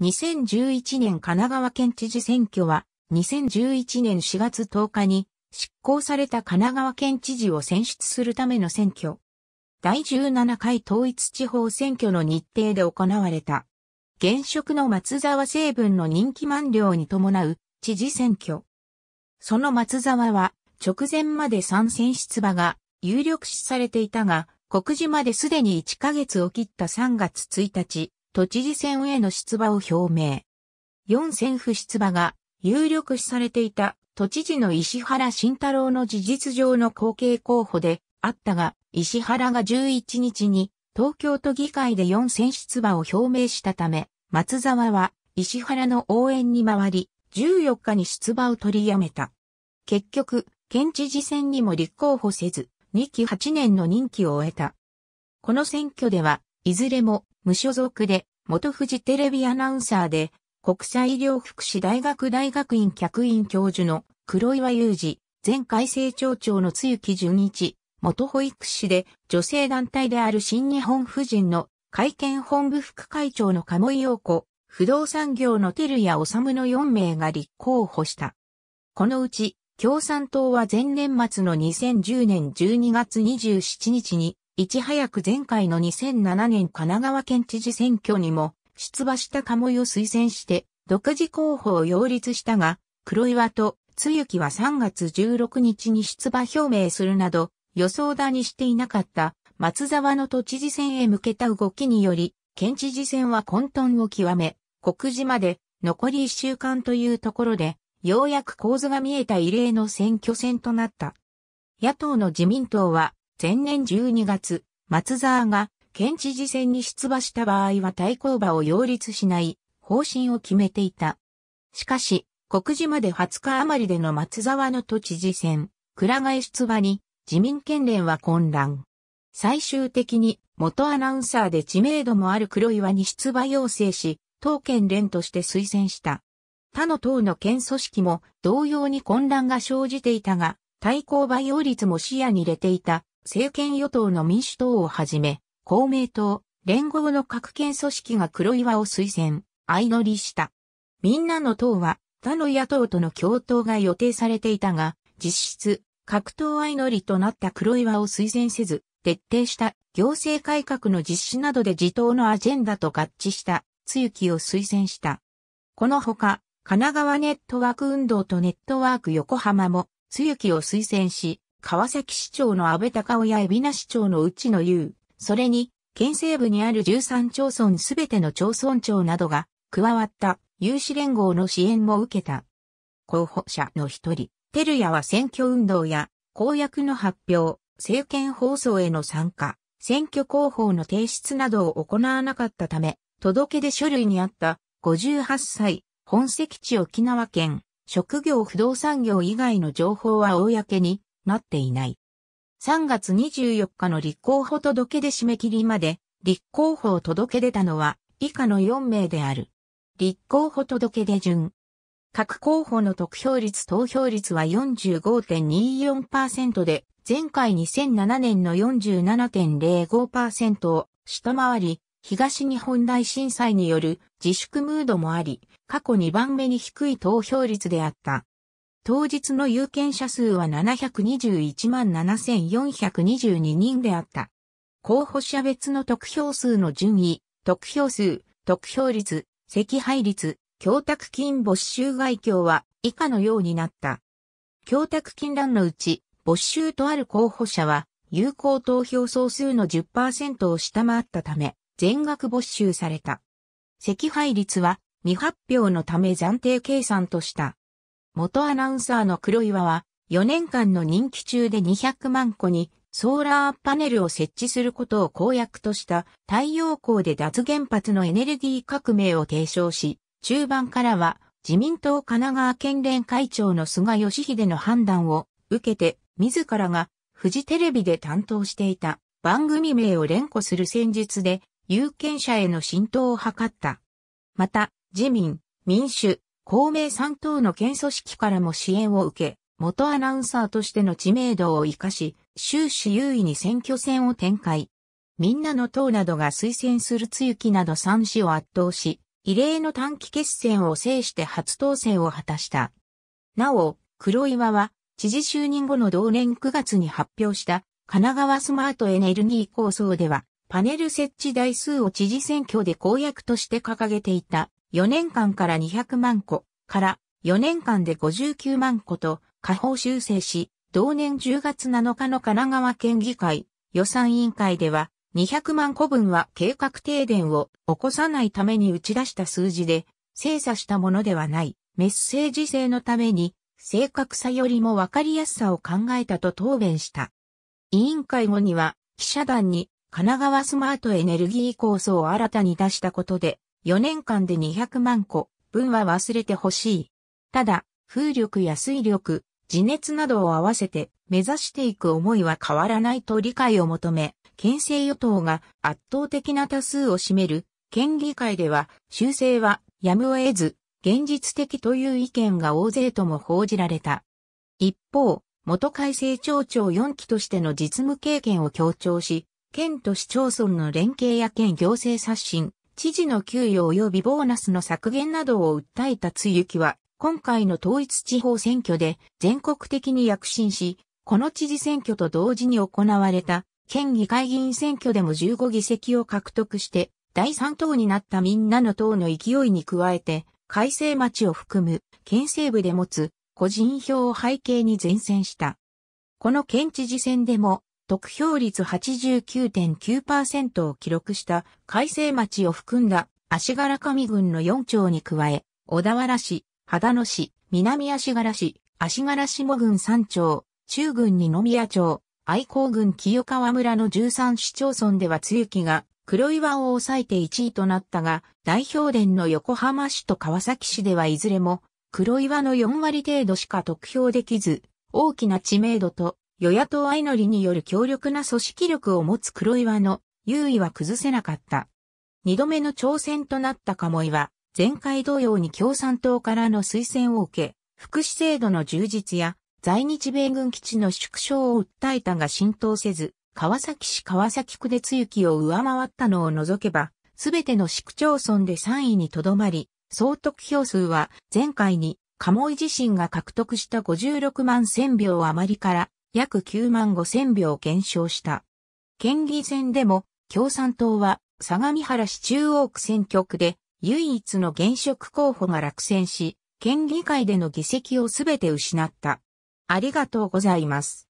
2011年神奈川県知事選挙は、2011年4月10日に執行された神奈川県知事を選出するための選挙。第17回統一地方選挙の日程で行われた。現職の松沢成分の人気満了に伴う知事選挙。その松沢は直前まで参戦出馬が有力視されていたが、告示まですでに1ヶ月を切った3月1日、都知事選への出馬を表明。四選不出馬が有力視されていた都知事の石原慎太郎の事実上の後継候補であったが、石原が11日に東京都議会で四選出馬を表明したため、松沢は石原の応援に回り、14日に出馬を取りやめた。結局、県知事選にも立候補せず、2期8年の任期を終えた。この選挙では、いずれも無所属で、元富士テレビアナウンサーで、国際医療福祉大学大学院客員教授の黒岩雄二、前改正庁長の露木純一、元保育士で女性団体である新日本婦人の会見本部副会長の鴨井陽子、不動産業の照屋治の4名が立候補した。このうち、共産党は前年末の2010年12月27日に、いち早く前回の2007年神奈川県知事選挙にも出馬した鴨井を推薦して独自候補を擁立したが、黒岩とつゆきは3月16日に出馬表明するなど予想だにしていなかった松沢の都知事選へ向けた動きにより、県知事選は混沌を極め、告示まで残り1週間というところで、ようやく構図が見えた異例の選挙戦となった。野党の自民党は、前年12月、松沢が県知事選に出馬した場合は対抗馬を擁立しない方針を決めていた。しかし、告示まで20日余りでの松沢の都知事選、倉替出馬に自民県連は混乱。最終的に元アナウンサーで知名度もある黒岩に出馬要請し、当県連として推薦した。他の党の県組織も同様に混乱が生じていたが、対抗馬擁立も視野に入れていた政権与党の民主党をはじめ、公明党、連合の各県組織が黒岩を推薦、相乗りした。みんなの党は、他の野党との共闘が予定されていたが、実質、各党相乗りとなった黒岩を推薦せず、徹底した行政改革の実施などで自党のアジェンダと合致した、ゆきを推薦した。このほか、神奈川ネットワーク運動とネットワーク横浜も、ゆきを推薦し、川崎市長の安倍隆夫や海老名市長の内野優、それに、県西部にある13町村すべての町村長などが、加わった有志連合の支援も受けた。候補者の一人、テルヤは選挙運動や、公約の発表、政権放送への参加、選挙広報の提出などを行わなかったため、届け出書類にあった58歳、本籍地沖縄県、職業不動産業以外の情報は公になっていない。3月24日の立候補届出締め切りまで、立候補を届け出たのは、以下の4名である。立候補届出順。各候補の得票率投票率は45.24%で、前回2007年の47.05%を下回り、東日本大震災による自粛ムードもあり、過去2番目に低い投票率であった。当日の有権者数は721万7422人であった。候補者別の得票数の順位、得票数、得票率、赤配率、供託金没収外境は以下のようになった。供託金欄のうち、没収とある候補者は、有効投票総数の10%を下回ったため、全額没収された。赤配率は未発表のため暫定計算とした。元アナウンサーの黒岩は、4年間の任期中で200万個にソーラーパネルを設置することを公約とした太陽光で脱原発のエネルギー革命を提唱し、中盤からは自民党神奈川県連会長の菅義偉の判断を受けて自らがフジテレビで担当していた番組名を連呼する戦術で有権者への浸透を図った。また、自民、民主、公明3党の県組織からも支援を受け、元アナウンサーとしての知名度を活かし、終始優位に選挙戦を展開。みんなの党などが推薦する露木など三氏を圧倒し、異例の短期決戦を制して初当選を果たした。なお、黒岩は、知事就任後の同年9月に発表した、神奈川スマートエネルギー構想では、パネル設置台数を知事選挙で公約として掲げていた4年間から200万個から4年間で59万個と下方修正し、同年10月7日の神奈川県議会予算委員会では200万個分は計画停電を起こさないために打ち出した数字で精査したものではないメッセージ性のために正確さよりもわかりやすさを考えたと答弁した。委員会後には記者団に神奈川スマートエネルギー構想を新たに出したことで、4年間で200万個分は忘れてほしい。ただ、風力や水力、地熱などを合わせて目指していく思いは変わらないと理解を求め、県政与党が圧倒的な多数を占める県議会では修正はやむを得ず現実的という意見が大勢とも報じられた。一方、元改正町長4期としての実務経験を強調し、県と市町村の連携や県行政刷新、知事の給与及びボーナスの削減などを訴えた露木は、今回の統一地方選挙で全国的に躍進し、この知事選挙と同時に行われた県議会議員選挙でも15議席を獲得して、第3党になったみんなの党の勢いに加えて、改正町を含む県西部で持つ個人票を背景に前線した。この県知事選でも得票率89.9%を記録した海星町を含んだ足柄上郡の4町に加え、小田原市、秦野市、南足柄市、足柄下郡3町、中郡二宮町、愛好郡清川村の13市町村では露木が黒岩を抑えて1位となったが、代表伝の横浜市と川崎市ではいずれも黒岩の4割程度しか得票できず、大きな知名度と与野党相乗りによる強力な組織力を持つ黒岩の優位は崩せなかった。二度目の挑戦となった鴨井は、前回同様に共産党からの推薦を受け、福祉制度の充実や在日米軍基地の縮小を訴えたが浸透せず、川崎市川崎区で露きを上回ったのを除けば、すべての市区町村で3位にとどまり、総得票数は前回に鴨井自身が獲得した56万1000票余りから約9万5千票減少した。県議選でも共産党は相模原市中央区選挙区で唯一の現職候補が落選し、県議会での議席をすべて失った。ありがとうございます。